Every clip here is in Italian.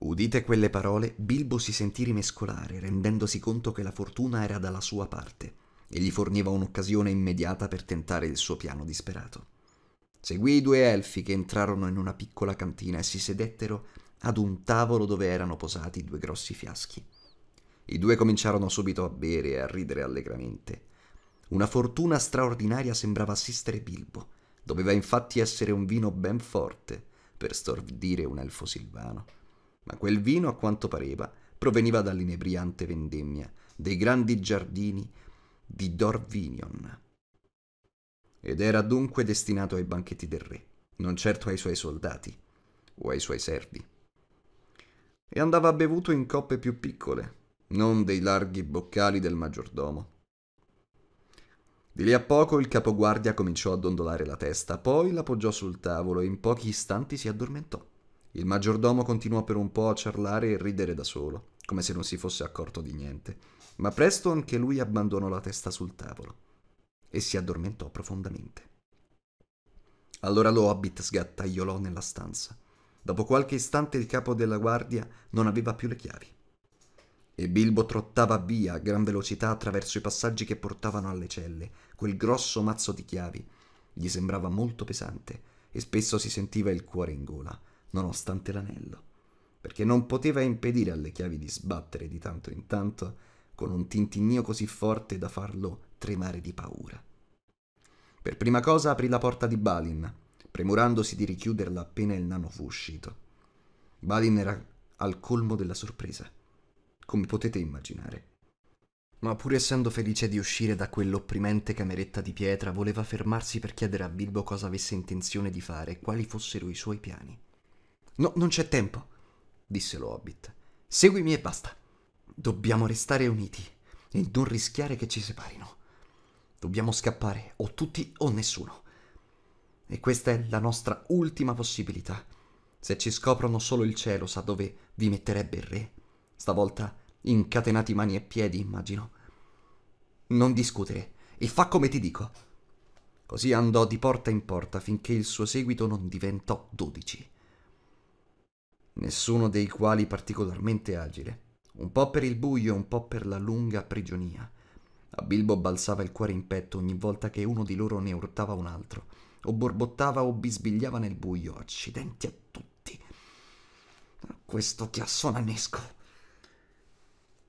Udite quelle parole, Bilbo si sentì rimescolare, rendendosi conto che la fortuna era dalla sua parte e gli forniva un'occasione immediata per tentare il suo piano disperato. Seguì i due elfi che entrarono in una piccola cantina e si sedettero ad un tavolo dove erano posati due grossi fiaschi. I due cominciarono subito a bere e a ridere allegramente. Una fortuna straordinaria sembrava assistere Bilbo. Doveva infatti essere un vino ben forte per stordire un elfo silvano. Ma quel vino, a quanto pareva, proveniva dall'inebriante vendemmia dei grandi giardini di Dorvinion. Ed era dunque destinato ai banchetti del re, non certo ai suoi soldati o ai suoi servi. E andava bevuto in coppe più piccole, non dei larghi boccali del maggiordomo. Di lì a poco il capoguardia cominciò a dondolare la testa, poi la poggiò sul tavolo e in pochi istanti si addormentò. Il maggiordomo continuò per un po' a ciarlare e ridere da solo, come se non si fosse accorto di niente, ma presto anche lui abbandonò la testa sul tavolo e si addormentò profondamente. Allora lo hobbit sgattaiolò nella stanza. Dopo qualche istante il capo della guardia non aveva più le chiavi. E Bilbo trottava via a gran velocità attraverso i passaggi che portavano alle celle. Quel grosso mazzo di chiavi gli sembrava molto pesante e spesso si sentiva il cuore in gola nonostante l'anello, perché non poteva impedire alle chiavi di sbattere di tanto in tanto con un tintinnio così forte da farlo tremare di paura. Per prima cosa aprì la porta di Balin, premurandosi di richiuderla appena il nano fu uscito. Balin era al colmo della sorpresa, come potete immaginare. Ma pur essendo felice di uscire da quell'opprimente cameretta di pietra, voleva fermarsi per chiedere a Bilbo cosa avesse intenzione di fare e quali fossero i suoi piani. No, non c'è tempo, disse lo Hobbit. Seguimi e basta. Dobbiamo restare uniti e non rischiare che ci separino. Dobbiamo scappare, o tutti o nessuno. E questa è la nostra ultima possibilità. Se ci scoprono solo il cielo sa dove vi metterebbe il re. Stavolta incatenati mani e piedi, immagino. Non discutere e fa come ti dico. Così andò di porta in porta finché il suo seguito non diventò dodici nessuno dei quali particolarmente agile, un po' per il buio, e un po' per la lunga prigionia. A Bilbo balzava il cuore in petto ogni volta che uno di loro ne urtava un altro, o borbottava o bisbigliava nel buio, accidenti a tutti. Questo ti assonanesco!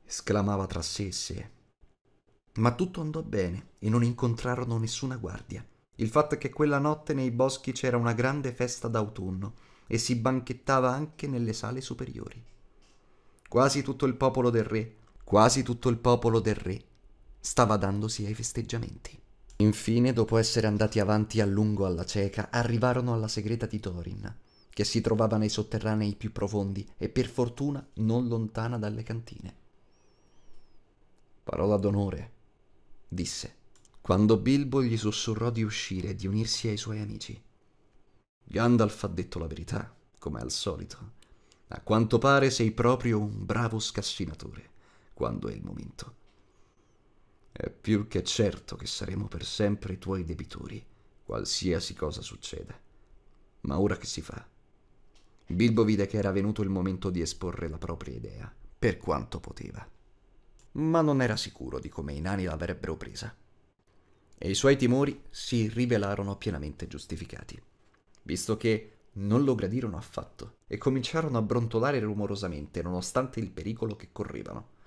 esclamava tra sé e sé. Ma tutto andò bene e non incontrarono nessuna guardia. Il fatto è che quella notte nei boschi c'era una grande festa d'autunno e si banchettava anche nelle sale superiori. Quasi tutto il popolo del re, quasi tutto il popolo del re, stava dandosi ai festeggiamenti. Infine, dopo essere andati avanti a lungo alla cieca, arrivarono alla segreta di Thorin, che si trovava nei sotterranei più profondi e per fortuna non lontana dalle cantine. Parola d'onore, disse, quando Bilbo gli sussurrò di uscire e di unirsi ai suoi amici. Gandalf ha detto la verità, come al solito. A quanto pare sei proprio un bravo scassinatore, quando è il momento. È più che certo che saremo per sempre i tuoi debitori, qualsiasi cosa succeda. Ma ora che si fa? Bilbo vide che era venuto il momento di esporre la propria idea, per quanto poteva. Ma non era sicuro di come i nani l'avrebbero presa. E i suoi timori si rivelarono pienamente giustificati visto che non lo gradirono affatto e cominciarono a brontolare rumorosamente nonostante il pericolo che correvano.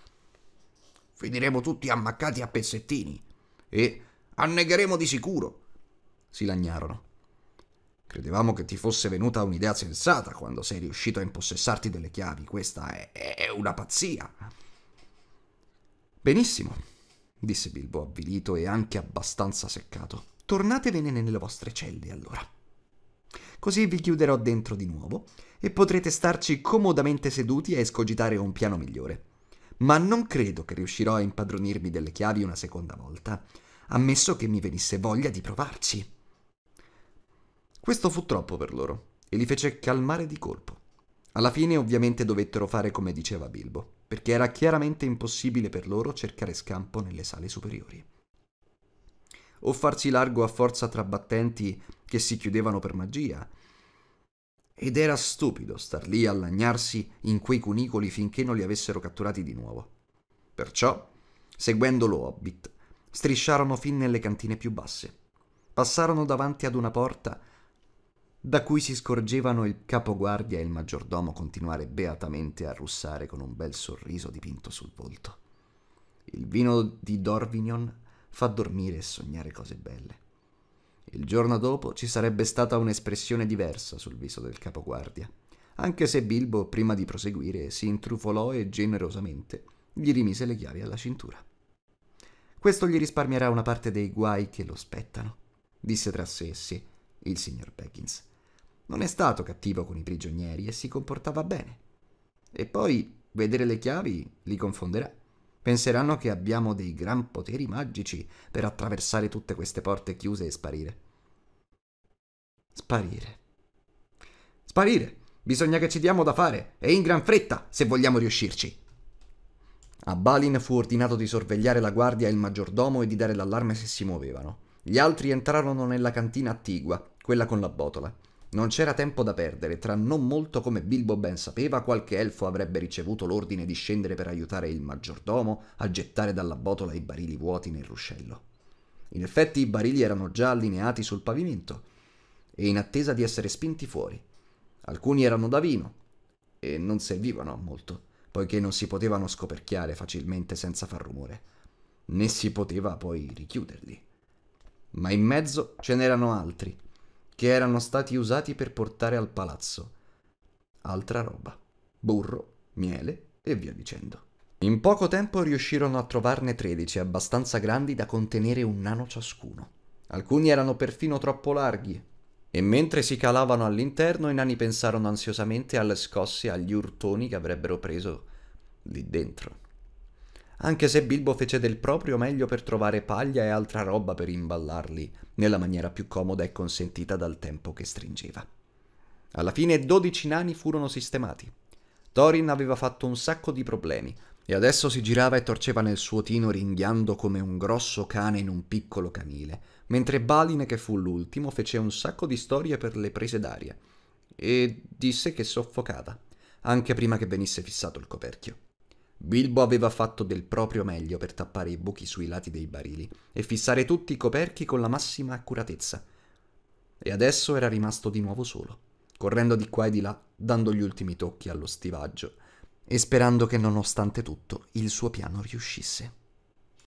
Finiremo tutti ammaccati a pezzettini e annegheremo di sicuro, si lagnarono. Credevamo che ti fosse venuta un'idea sensata quando sei riuscito a impossessarti delle chiavi, questa è, è una pazzia. Benissimo, disse Bilbo avvilito e anche abbastanza seccato. Tornatevene nelle vostre celle allora così vi chiuderò dentro di nuovo e potrete starci comodamente seduti a escogitare un piano migliore. Ma non credo che riuscirò a impadronirmi delle chiavi una seconda volta, ammesso che mi venisse voglia di provarci. Questo fu troppo per loro e li fece calmare di colpo. Alla fine ovviamente dovettero fare come diceva Bilbo, perché era chiaramente impossibile per loro cercare scampo nelle sale superiori. O farsi largo a forza tra battenti che si chiudevano per magia. Ed era stupido star lì a lagnarsi in quei cunicoli finché non li avessero catturati di nuovo. Perciò, seguendo lo Hobbit, strisciarono fin nelle cantine più basse. Passarono davanti ad una porta da cui si scorgevano il capoguardia e il maggiordomo continuare beatamente a russare con un bel sorriso dipinto sul volto. Il vino di Dorvignon fa dormire e sognare cose belle. Il giorno dopo ci sarebbe stata un'espressione diversa sul viso del capoguardia, anche se Bilbo, prima di proseguire, si intrufolò e generosamente gli rimise le chiavi alla cintura. Questo gli risparmierà una parte dei guai che lo spettano, disse tra sé e sé il signor Peggins. Non è stato cattivo con i prigionieri e si comportava bene. E poi vedere le chiavi li confonderà. Penseranno che abbiamo dei gran poteri magici per attraversare tutte queste porte chiuse e sparire. Sparire. Sparire! Bisogna che ci diamo da fare, e in gran fretta, se vogliamo riuscirci. A Balin fu ordinato di sorvegliare la guardia e il maggiordomo e di dare l'allarme se si muovevano. Gli altri entrarono nella cantina attigua, quella con la botola. Non c'era tempo da perdere, tra non molto come Bilbo ben sapeva, qualche elfo avrebbe ricevuto l'ordine di scendere per aiutare il maggiordomo a gettare dalla botola i barili vuoti nel ruscello. In effetti i barili erano già allineati sul pavimento e in attesa di essere spinti fuori. Alcuni erano da vino e non servivano a molto, poiché non si potevano scoperchiare facilmente senza far rumore, né si poteva poi richiuderli. Ma in mezzo ce n'erano altri che erano stati usati per portare al palazzo. Altra roba. Burro, miele e via dicendo. In poco tempo riuscirono a trovarne 13 abbastanza grandi da contenere un nano ciascuno. Alcuni erano perfino troppo larghi. E mentre si calavano all'interno, i nani pensarono ansiosamente alle scosse e agli urtoni che avrebbero preso lì dentro anche se Bilbo fece del proprio meglio per trovare paglia e altra roba per imballarli, nella maniera più comoda e consentita dal tempo che stringeva. Alla fine dodici nani furono sistemati. Thorin aveva fatto un sacco di problemi, e adesso si girava e torceva nel suo tino ringhiando come un grosso cane in un piccolo canile, mentre Balin, che fu l'ultimo, fece un sacco di storie per le prese d'aria, e disse che soffocava, anche prima che venisse fissato il coperchio. Bilbo aveva fatto del proprio meglio per tappare i buchi sui lati dei barili e fissare tutti i coperchi con la massima accuratezza. E adesso era rimasto di nuovo solo, correndo di qua e di là, dando gli ultimi tocchi allo stivaggio e sperando che nonostante tutto il suo piano riuscisse.